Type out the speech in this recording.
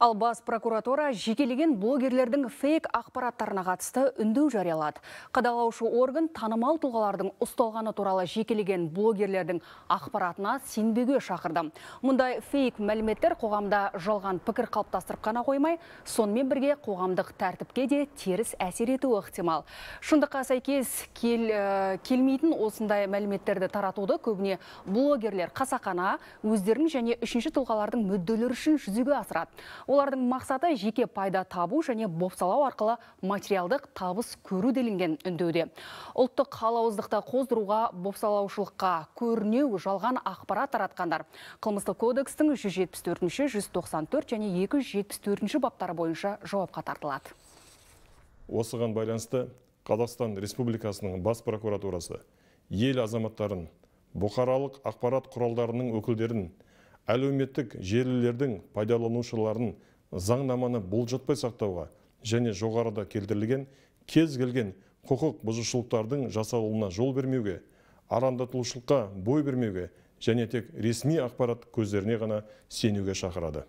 Ал бас прокуратура жекелеген блогерлердің фейк ақпараттарына қатысты үндеу жариялады. Қадалаушы орган танымал тұлғалардың ұсталғаны туралы жекелеген блогерлердің ақпаратына сенбеге шақырды. Мұндай фейк мәліметтер қоғамда жалған пікір қалыптастырып қана қоймай, сонымен бірге қоғамдық тәртіпке де теріс әсер етуі ықтимал. Шындыққа сәйкес кел, э, келмейтін осындай мәліметтерді таратуды көбіне блогерлер қасақана өздерін және үшінші тұлғалардың мүдделері үшін жүзеге асырады олардың мақсаты жеке пайда табу және бопсалау арқылы материалдық табыс көру делінген үндеуде ұлттық қалауыздықта қоздыруға бопсалаушылыққа көрінеу жалған ақпарат таратқандар Қылмысты кодекстің 174 194 және 274 баптары бойынша жауапқа тартылады осыған байланысты қазақстан республикасының бас прокуратурасы ел азаматтарын бұқаралық ақпарат құралдарының өкілдерін әлеуметтік желілердің пайдаланушыларын заңнаманы болжатпай сақтауға және жоғарыда келтірілген кез келген құқық бұзушылықтардың жасалуына жол бермеуге арандатушылыққа бой бермеуге және тек ресми ақпарат көздеріне ғана сенуге шақырады